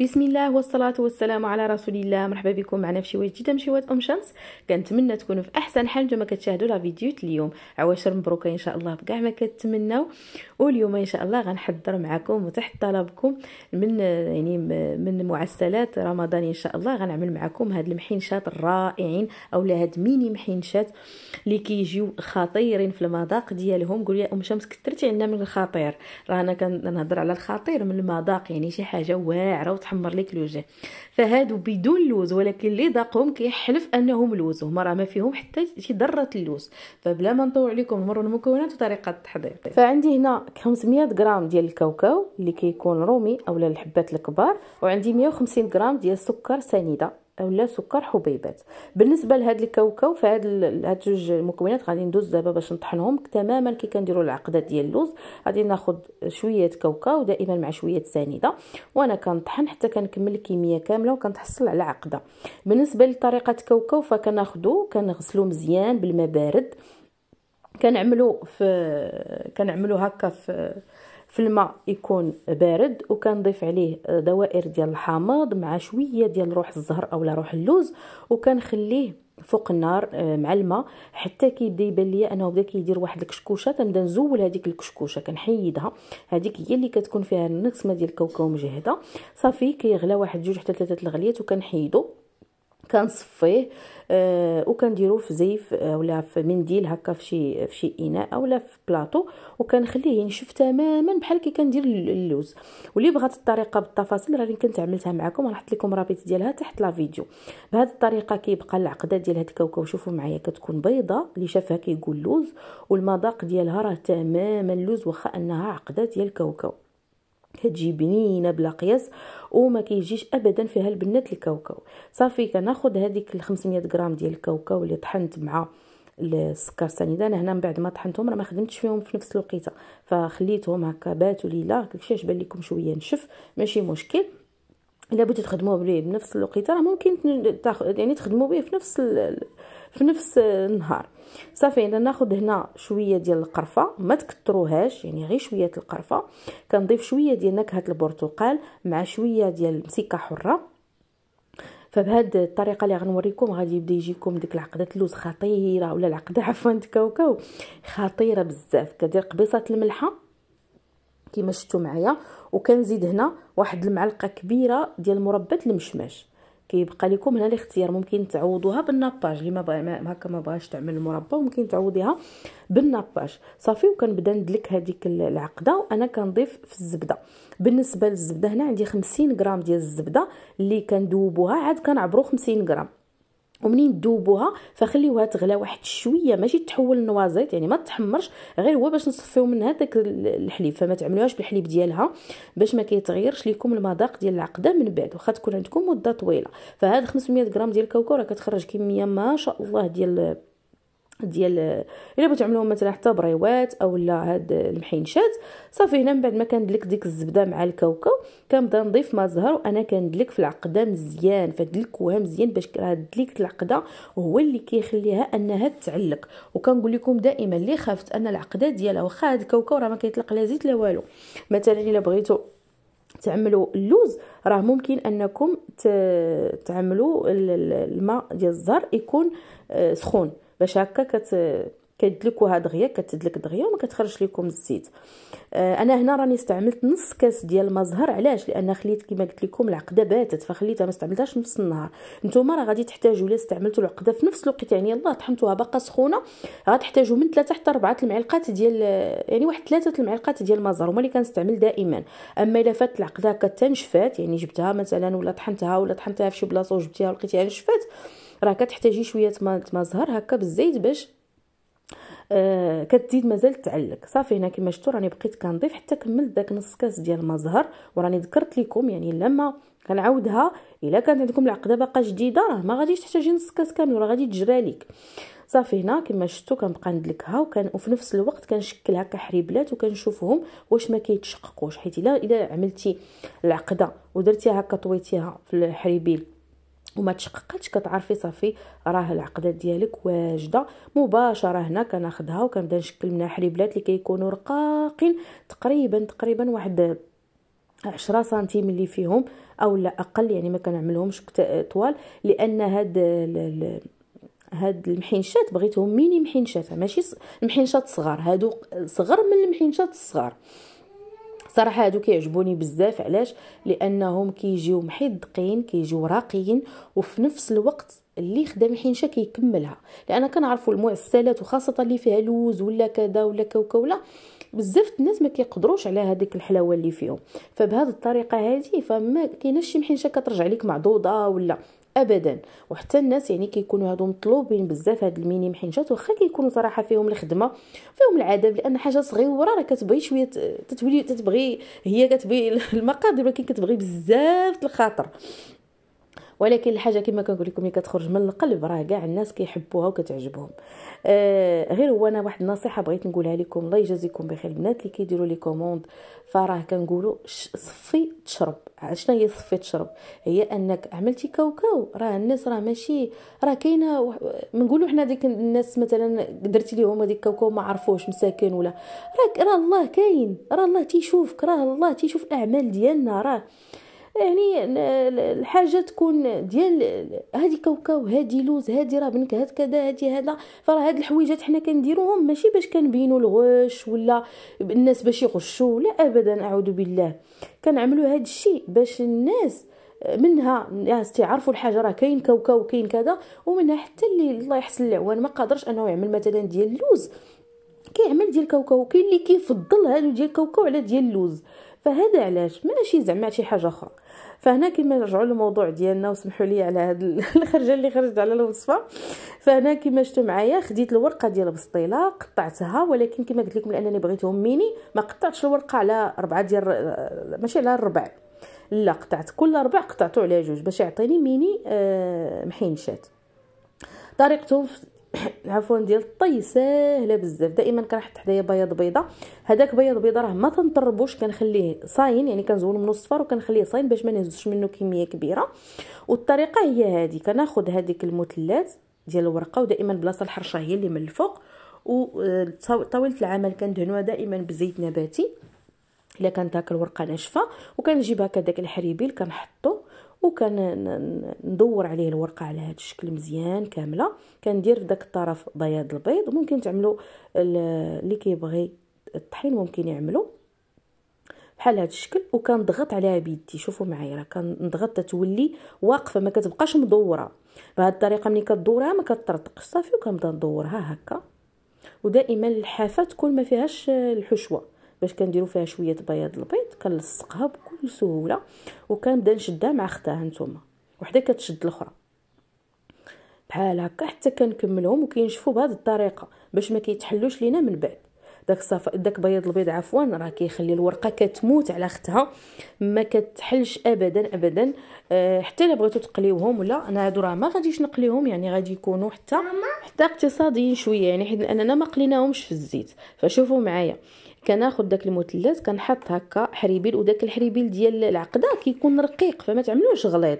بسم الله والصلاة والسلام على رسول الله مرحبا بكم معنا في شويه جديده من شويه ام شمس كنتمنى تكونوا في احسن حال نتوما كتشاهدوا لا فيديو اليوم عواشر مبروكه ان شاء الله بكاع ما كتمناو واليوم ان شاء الله غنحضر معكم وتحت طلبكم من يعني من معسلات رمضان ان شاء الله غنعمل معكم هاد المحينشات الرائعين اولا هاد ميني محينشات اللي كيجيو خطيرين في المذاق ديالهم قول يا ام شمس كثرتي عندنا من الخطير رانا كنهضر على الخطير من المذاق يعني شي حاجه واعره وتحمر لك الوجه فهادو بدون لوز ولكن اللي ذاقهم كيحلف انهم لوز هما راه ما فيهم حتى شي ذره اللوز فبلا ما نطوع لكم نمروا المكونات وطريقه التحضير فعندي هنا 500 غرام ديال الكاوكاو اللي كيكون رومي اولا الحبات الكبار وعندي 150 غرام ديال السكر سنيده اولا سكر حبيبات بالنسبه لهاد الكاوكاو فهاد هاد جوج المكونات غادي ندوز دابا باش نطحنهم تماما كي كنديروا العقده ديال اللوز غادي ناخذ شويه كاوكاو دائما مع شويه سنيده وانا كنطحن حتى كنكمل الكميه كامله وكنتحصل على عقده بالنسبه لطريقه كاوكاو فكناخذو كنغسلو مزيان بالماء بارد كنعملو في كنعملو هكا في في الماء يكون بارد وكنضيف عليه دوائر ديال الحامض مع شويه ديال روح الزهر اولا روح اللوز وكنخليه فوق النار آه، مع الماء حتى كيبدا يبان ليا انه بدا كيدير واحد الكشكوشه كنبدا نزول هذيك الكشكوشه كنحيدها هذيك هي اللي كتكون فيها النسمه ديال الكاوكاو مجهده صافي كيغلى واحد جوج حتى ثلاثه الغليات وكنحيدو كنصفيه آه وكنديرو في زيف آه، ولا في منديل هكا في شي في شي اناء اولا في بلاطو وكنخليه ينشف تماما بحال كي كندير اللوز واللي بغات الطريقه بالتفاصيل راني كنت عملتها معكم غنحط لكم رابط ديالها تحت لا فيديو بهذه الطريقه كيبقى العقده ديال هاد الكاوكاو شوفوا معايا كتكون بيضه اللي شافها كيقول لوز والمذاق ديالها راه تماما لوز واخا انها عقده ديال الكاوكاو كتجي بنينه بلا قياس وما كيجيش ابدا فيها البنات الكاوكاو صافي كناخذ هذيك ال 500 غرام ديال الكاوكاو اللي طحنت مع السكر سنيده انا هنا من بعد ما طحنتهم راه ما خدمتش فيهم في نفس الوقيته فخليتهم هكا باتوا ليلا كلشي جبان لكم شويه نشف ماشي مشكل الا بغيتو تخدموه بيه بنفس الوقيته راه ممكن تاخد يعني تخدموا به في نفس ال... في نفس النهار صافي انا ناخذ هنا شويه ديال القرفه ما تكثروهاش يعني غير شويه القرفه كنضيف شويه ديال نكهه البرتقال مع شويه ديال مسكه حره فبهاد الطريقه اللي غنوريكم غادي يبدا يجيكم ديك العقده اللوز خطيره ولا العقده عفوا كاوكاو خطيره بزاف كدير قبيصه الملحه كما شفتوا معايا وكنزيد هنا واحد المعلقه كبيره ديال مربات المشماش كيبقى لكم هنا الاختيار ممكن تعوضوها بالناباج اللي ما هكا ما بغاش تعمل المربى ممكن تعوضيها بالناباج صافي وكنبدا ندلك هذيك العقده وانا كنضيف في الزبده بالنسبه للزبده هنا عندي 50 غرام ديال الزبده اللي كندوبوها عاد كنعبروا 50 غرام ومنين تذوبوها فخليوها تغلى واحد شويه ماشي تحول النوازيت يعني ما تحمرش غير هو باش نصفيو منها داك الحليب فما تعملوهاش بالحليب ديالها باش ما كيتغيرش ليكم المذاق ديال العقده من بعد واخا تكون عندكم مده طويله فهاد 500 غرام ديال الكاوكاو راه كتخرج كميه ما شاء الله ديال ديال الا بغيتو تعملوهم مثلا حتى بريوات اولا هاد المحينشات صافي هنا من بعد ما كندلك ديك الزبده مع الكاوكاو كنبدا نضيف ما زهر وانا كندلك في العقده مزيان فدلكوها مزيان باش هاد دليك العقده هو اللي كيخليها انها تعلق وكنقول لكم دائما اللي خافت ان العقده ديالها واخا هاد الكاوكاو راه ما كيطلق لا زيت لا والو مثلا الا بغيتو تعملوا اللوز راه ممكن انكم تعملوا الماء ديال الزهر يكون آه، سخون باش هكا كت كتدلكوها دغيا كتدلك دغيا وما كتخرج لكم الزيت آه انا هنا راني استعملت نص كاس ديال ما زهر علاش لان خليت كما قلت لكم العقده باتت فخليتها ما استعملتهاش نص النهار نتوما راه غادي تحتاجوا الا استعملتوا العقده في نفس الوقت يعني الله طحنتوها باقا سخونه غتحتاجوا من 3 حتى 4 المعلقات ديال يعني واحد 3 المعلقات ديال ما زهر هما اللي كنستعمل دائما اما الا فات العقده هكا تنشفات يعني جبتها مثلا ولا طحنتها ولا طحنتها في شي بلاصه وجبتيها ولقيتيها نشفات راه كتحتاجي شويه ما زهر هكا بالزيت باش آه كتزيد مازال تعلق صافي هنا كما شفتوا راني بقيت كنضيف حتى كملت داك نص كاس ديال ما زهر وراني ذكرت لكم يعني لما كنعاودها الا كانت عندكم العقده باقا جديده راه ما غاديش تحتاجي نص كاس كامل راه غادي تجرى لك صافي هنا كما شفتوا كنبقى ندلكها وكان وفي نفس الوقت كنشكل هكا حريبلات وكنشوفهم واش ما كيتشققوش حيت الا الا عملتي العقده ودرتيها هكا طويتيها في الحريبيل وما تشققاتش كتعرفي صافي راه العقده ديالك واجده مباشره هنا كناخدها وكنبدا نشكل منها حليبلات اللي كيكونوا رقاقين تقريبا تقريبا واحد 10 سنتيم اللي فيهم او لا اقل يعني ما كنعملهمش طوال لان هاد هاد المحنشات بغيتهم ميني محنشات ماشي المحنشات صغار هادو صغر من المحنشات الصغار صراحه هادو كيعجبوني بزاف علاش لانهم كيجيو محدقين كيجيو راقيين وفي نفس الوقت اللي خدام حنشه كيكملها لان كنعرفوا المعسلات وخاصه اللي فيها لوز ولا كذا ولا كوكولا بزاف الناس ما كيقدروش على هذيك الحلاوه اللي فيهم فبهذه الطريقه هذه فما كاينش شي محنشه كترجع لك معضوضه ولا ابدا وحتى الناس يعني كيكونوا هادو مطلوبين بزاف هاد الميني محنجات واخا كيكونوا صراحه فيهم الخدمه فيهم العذاب لان حاجه صغيره راه كتبغي شويه تتولي تتبغي هي كتبغي المقادير ولكن كتبغي بزاف الخاطر ولكن الحاجه كما كنقول لكم اللي كتخرج من القلب راه كاع الناس كيحبوها وكتعجبهم آه غير هو انا واحد النصيحه بغيت نقولها لكم الله يجازيكم بخير البنات اللي كيديروا لي كوموند فراه كنقولوا صفي تشرب شنو هي صفي تشرب هي انك عملتي كاوكاو راه الناس راه ماشي راه كاينه نقولوا حنا ديك الناس مثلا درتي لهم هذيك كاوكاو ما عرفوش مساكن ولا راك راه الله كاين راه الله تيشوفك راه الله تيشوف الاعمال ديالنا راه يعني الحاجه تكون ديال هذه كوكاو هذه لوز هذه بنك هاد كذا هذه هذا فراه هاد الحويجات حنا كنديروهم ماشي باش كنبينوا الغش ولا الناس باش يغشوا لا ابدا اعوذ بالله كنعملوا هاد الشيء باش الناس منها الناس تعرفوا الحاجه راه كاين كوكاو كاين كذا ومنها حتى اللي الله يحسن العوان ما قادرش انه يعمل مثلا ديال اللوز كيعمل ديال كوكاو كاين اللي كيفضل هادو ديال كوكاو على ديال اللوز فهذا علاش ماشي زعما شي حاجه اخرى فهنا كيما نرجعوا للموضوع ديالنا وسمحوا لي على هاد الخرجه اللي خرجت على الوصفه فهنا كيما شفتوا معايا خديت الورقه ديال البسطيله قطعتها ولكن كيما قلت لكم لانني بغيتهم ميني ما قطعتش الورقه على ربعه ديال آه، ماشي على الربع لا قطعت كل ربع قطعته على جوج باش يعطيني ميني آه، محينشات طريقتهم عفوا ديال الطي ساهله بزاف دائما كنحط حدايا بياض بيضه هذاك بياض بيضه راه ما تنطربوش كنخليه صاين يعني كنزول منو الصفر وكنخليه صاين باش ما نهزش منه كميه كبيره والطريقه هي هذه كناخذ هذيك المثلث ديال الورقه ودائما بلاصه الحرشه هي اللي من الفوق وطاولة العمل كندهنوها دائما بزيت نباتي الا كانت هاك الورقه ناشفه وكنجيب هكا داك الحريبيل كنحطو وكان ندور عليه الورقه على هذا الشكل مزيان كامله كندير في داك الطرف بياض البيض ممكن تعملوا اللي كيبغي الطحين ممكن يعملوا بحال هذا الشكل وكنضغط عليها بيدي شوفوا معايا راه كنضغط تولي واقفه ما كتبقاش مدوره بهذه الطريقه ملي كدورها ما كترتقش صافي وكنبدا ندورها هكا ودائما الحافه تكون ما فيهاش الحشوه باش كنديروا فيها شويه بياض البيض كنلصقها بكل سهوله وكنبدا نشدها مع اختها نتوما وحده كتشد الاخرى بحال هكا حتى كنكملهم وكينشفوا بهذه الطريقه باش ما كيتحلوش لينا من بعد داك صف... داك بياض البيض عفوا راه كيخلي الورقه كتموت على اختها ما كتحلش ابدا ابدا أه حتى الا بغيتو تقليوهم ولا انا هادو راه ما غاديش نقليوهم يعني غادي يكونوا حتى حتى اقتصاديين شويه يعني حيت اننا ما قليناهمش في الزيت فشوفوا معايا كناخد داك المثلث كنحط هكا حريبيل وداك الحريبيل ديال العقده كيكون رقيق فما تعملوش غليظ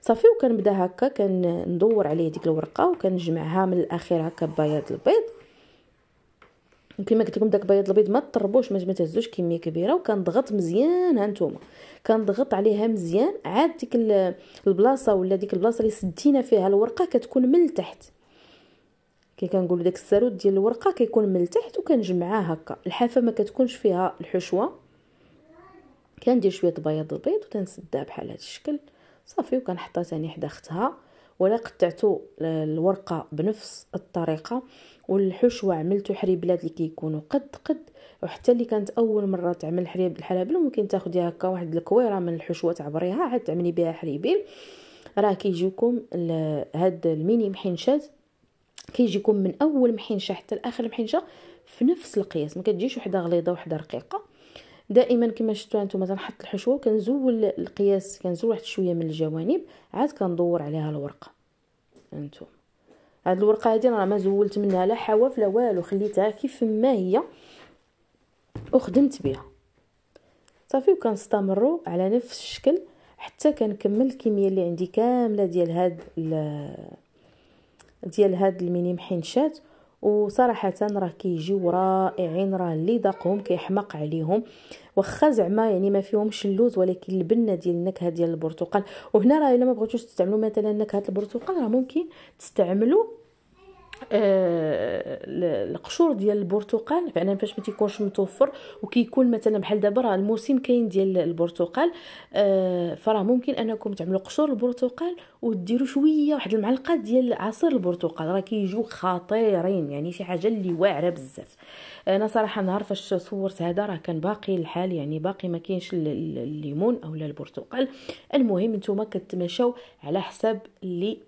صافي وكنبدا هكا كندور عليه ديك الورقه وكنجمعها من الاخير هكا بياض البيض كما قلت لكم داك بياض البيض ما تطربوش ما تهزوش كميه كبيره وكنضغط مزيان ها نتوما كنضغط عليها مزيان عاد ديك البلاصه ولا ديك البلاصه اللي سدينا فيها الورقه كتكون من التحت كي كنقولوا داك الساروت ديال الورقه كيكون من التحت وكنجمعها هكا الحافه ما كتكونش فيها الحشوه كندير شويه بياض البيض وتنسدها بحال هذا الشكل صافي وكنحطها ثاني حدا اختها ولا قطعتو الورقه بنفس الطريقه والحشوه عملتو حريبلات اللي كيكونوا قد قد وحتى اللي كانت اول مره تعمل حريب الحلبل ممكن تاخدي هكا واحد الكويره من الحشوه تعبريها عاد تعملي بها حريبيل راه كيجيوكم هاد الميني محنشات كيجيكم من اول محنشه حتى لاخر محنشه في نفس القياس ما كتجيش وحده غليظه وحده رقيقه دائما كما شفتوا انتم تنحط الحشوه كنزول القياس كنزول واحد شويه من الجوانب عاد كندور عليها الورقه انتم هاد الورقه هادي راه ما زولت منها لا حواف لا والو خليتها كيف ما هي وخدمت بها صافي وكنستمروا على نفس الشكل حتى كنكمل الكميه اللي عندي كامله ديال هاد ديال هاد الميني محنشات وصراحه راه كيجيو رائعين راه اللي ذاقهم كيحماق عليهم واخا زعما يعني ما فيهمش اللوز ولكن البنه ديال النكهه ديال البرتقال وهنا راه الا ما بغيتوش تستعملوا مثلا نكهه البرتقال راه ممكن تستعملوا آه القشور ديال البرتقال فعلا فاش ما تيكونش متوفر وكيكون مثلا بحال دابا راه الموسم كاين ديال البرتقال آه فراه ممكن انكم تعملوا قشور البرتقال وديروا شويه واحد المعلقه ديال عصير البرتقال راه كيجيو خطيرين يعني شي حاجه اللي واعره بزاف انا صراحه نهار فاش صورت هذا راه كان باقي الحال يعني باقي ما كاينش الليمون اولا البرتقال المهم نتوما كتمشاو على حساب اللي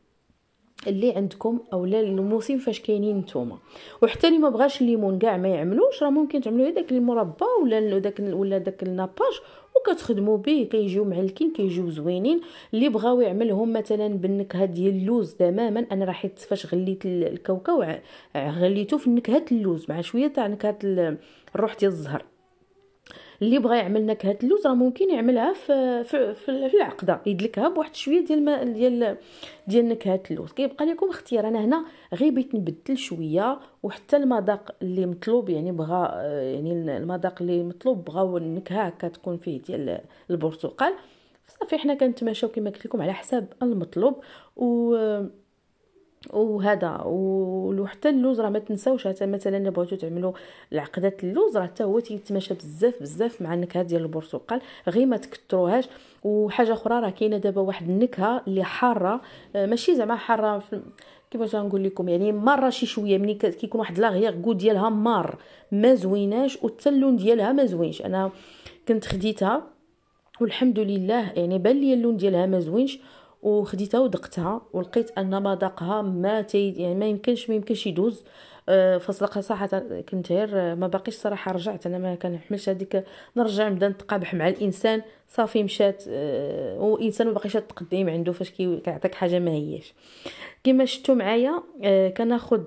اللي عندكم اولا الموسم فاش كاينين نتوما وحتى اللي ما بغاش الليمون كاع ما يعملوش راه ممكن تعملوا داك المربى ولا داك ولا داك الناباج وكتخدموا به كيجيو معلكين كيجيو زوينين اللي بغاو يعملهم مثلا بالنكهه ديال اللوز تماما انا راه حيت فاش غليت الكاوكاو غليته في نكهه اللوز مع شويه تاع نكهه الروح ديال الزهر اللي بغى يعمل نكهه اللوز راه ممكن يعملها في في, في العقده يدلكها بواحد شويه ديال ما ديال ديال نكهه اللوز كيبقى لكم اختيار انا هنا غير بغيت نبدل شويه وحتى المذاق اللي مطلوب يعني بغى يعني المذاق اللي مطلوب بغاو النكهه هكا تكون فيه ديال البرتقال صافي حنا كنتماشاو كما قلت لكم على حساب المطلوب و وهذا وحتى اللوز راه ما تنساوش حتى مثلا الا بغيتو تعملوا العقدات اللوز راه حتى هو تيتماشى بزاف بزاف مع النكهه ديال البرتقال غير ما تكثروهاش وحاجه اخرى راه كاينه دابا واحد النكهه اللي حاره آه، ماشي زعما حاره كيفاش نقول لكم يعني مره شي شويه ملي كيكون واحد لاغيغ كو ديالها مار ما زويناش وحتى اللون ديالها ما زوينش انا كنت خديتها والحمد لله يعني بان لي اللون ديالها ما زوينش وخديتها ودقتها ولقيت ان مذاقها ما تي يعني ما يمكنش ما يمكنش يدوز آه، فصدقها صراحه كنت غير آه، ما باقيش صراحه رجعت انا ما كنحملش هذيك نرجع نبدا نتقابح مع الانسان صافي مشات آه، وانسان ما باقيش تقديم عنده فاش كيعطيك حاجه ما هياش كما شفتوا معايا كناخذ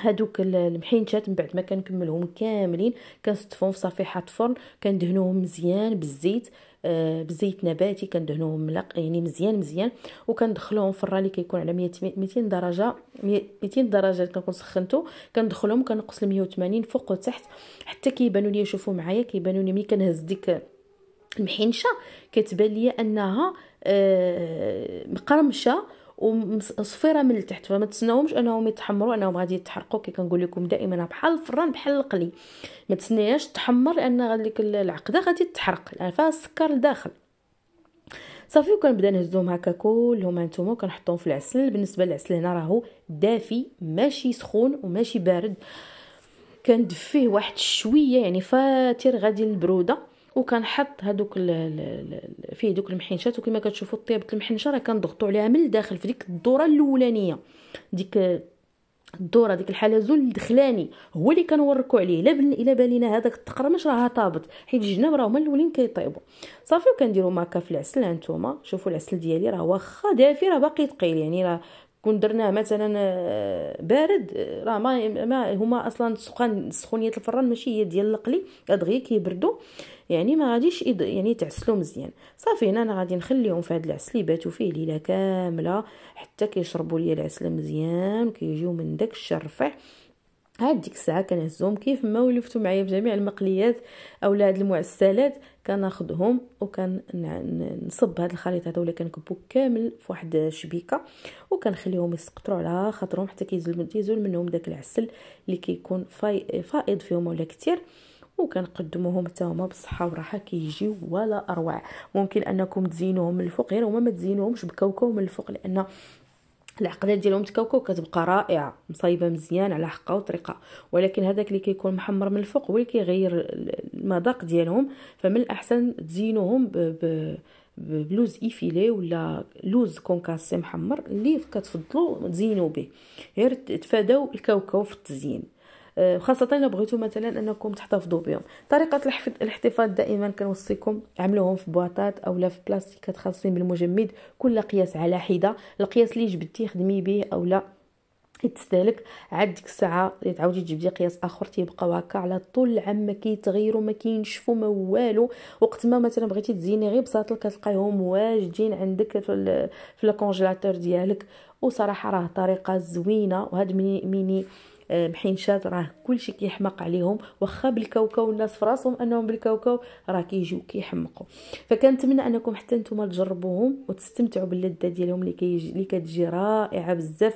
هادوك المحينشات من بعد ما كنكملهم كاملين كنصطفهم في صفيحه فرن كندهنوهم مزيان بالزيت آه، بزيت نباتي كندهنوهم ملق يعني مزيان مزيان وكندخلوهم في الرالي كيكون على 200 درجه 200 درجه كنكون سخنته كندخلهم كنقص ل 180 فوق وتحت حتى كيبانوا لي شوفوا معايا كيبانوا لي ملي كنهز ديك المحنشه كتبان لي انها آه، مقرمشه ومصفيره من التحت فما تسناوهمش انهم يتحمروا انهم غادي يتحرقوا كي كنقول لكم دائما بحال الفران بحال القلي ما تسنايهاش تحمر لان ديك العقده غادي تحرق لان فيها السكر لداخل صافي وكنبدا نهزهم هكا كلهم هانتوما وكنحطهم في العسل بالنسبه للعسل هنا راهو دافي ماشي سخون وماشي بارد كندفيه واحد شويه يعني فاتر غادي البروده وكنحط هذوك فيه دوك المحنشات وكما كتشوفوا طيبه المحنشه راه كنضغطوا عليها من الداخل في ديك الدوره الاولانيه ديك الدوره ديك الحلزون الدخلاني هو اللي كنوركو عليه الا بل... الا بالينا هذاك التقرمش راه طابط حيت الجناب راه هما الاولين كيطيبوا صافي وكنديروا ماكا في العسل هانتوما شوفوا العسل ديالي راه واخا دافي راه باقي ثقيل يعني راه كون درناه مثلا آه، بارد آه، راه ما, ما هما اصلا سخان سخونيه الفران ماشي هي ديال القلي دغيا كيبردوا يعني ما غاديش يعني تعسلو مزيان صافي هنا انا غادي نخليهم في هاد العسل يباتوا فيه ليله كامله حتى كيشربوا ليا العسل مزيان كيجيو من داك الشرفع عاد ديك الساعه كنهزهم كيف ما ولفتو معايا في جميع المقليات اولا هاد المعسلات كناخذهم وكنصب هاد الخليط هذا ولا كنكبو كامل في واحد الشبيكه وكنخليهم يسقطروا على خاطرهم حتى كيزول منهم داك العسل اللي كيكون فايض فيهم ولا كثير وكنقدموهم حتى هما بالصحه والراحه كيجيو ولا اروع ممكن انكم تزينوهم من الفوق غير هما ما تزينوهمش بكوكو من الفوق لان العقدات ديالهم تكوكو كتبقى رائعه مصايبه مزيان على حقها وطريقه ولكن هذاك اللي كيكون محمر من الفوق هو اللي كيغير المذاق ديالهم فمن الاحسن تزينوهم بلوز ايفيلي ولا لوز كونكاسي محمر اللي كتفضلوا تزينوا به غير تفاداو الكاوكاو في التزيين خاصه إلا بغيتو مثلا انكم تحتفظوا بهم طريقه الحفظ الاحتفاظ دائما كنوصيكم عملوهم في بواطات اولا في بلاستيكات خاصين بالمجمد كل قياس على حده القياس اللي جبتيه خدمي به اولا يتستهلك عاد ديك الساعه تعاودي تجبدي قياس اخر تيبقاو هكا على طول العام ما كيتغيروا ما كينشفوا ما والو وقت ما مثلا بغيتي تزيني غير بساطل كتلقايهم واجدين عندك في الكونجيلاتور ديالك وصراحه راه طريقه زوينه وهاد ميني, ميني محينشات آه، راه كلشي كيحمق عليهم واخا بالكاوكاو الناس في راسهم انهم بالكاوكاو راه كيجيو كيحمقوا فكنتمنى انكم حتى نتوما تجربوهم وتستمتعوا باللذه ديالهم اللي كتجي رائعه بزاف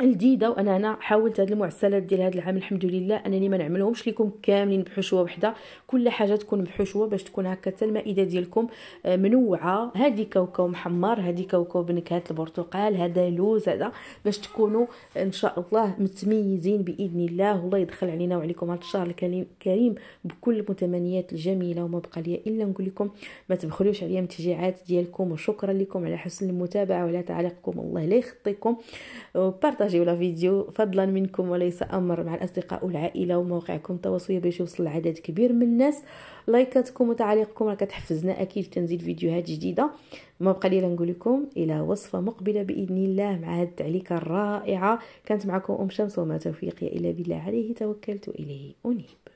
الجديده وانا هنا حاولت هاد المعسلات ديال هاد العام الحمد لله انني ما نعملهمش لكم كاملين بحشوه وحده كل حاجه تكون بحشوه باش تكون هكا حتى المائده ديالكم آه، منوعه هادي كاوكاو محمر هادي كاوكاو بنكهه البرتقال هذا لوز هذا باش تكونوا ان شاء الله متميزين باذن الله والله يدخل علينا وعليكم هذا الشهر الكريم بكل المتمنيات الجميله وما بقى لي الا نقول لكم ما تبخلوش عليا التشجيعات ديالكم وشكرا لكم على حسن المتابعه وعلى تعليقكم الله لا يخطيكم فيديو لا فيديو فضلا منكم وليس امر مع الاصدقاء والعائله ومواقعكم التواصل باش يوصل لعدد كبير من الناس لايكاتكم وتعليقكم راه كتحفزنا اكيد تنزيل فيديوهات جديده ما بقى لي نقول لكم الى وصفه مقبله باذن الله مع هذه التعليقه الرائعه كانت معكم ام شمس وما توفيقي الا بالله عليه توكلت واليه انيب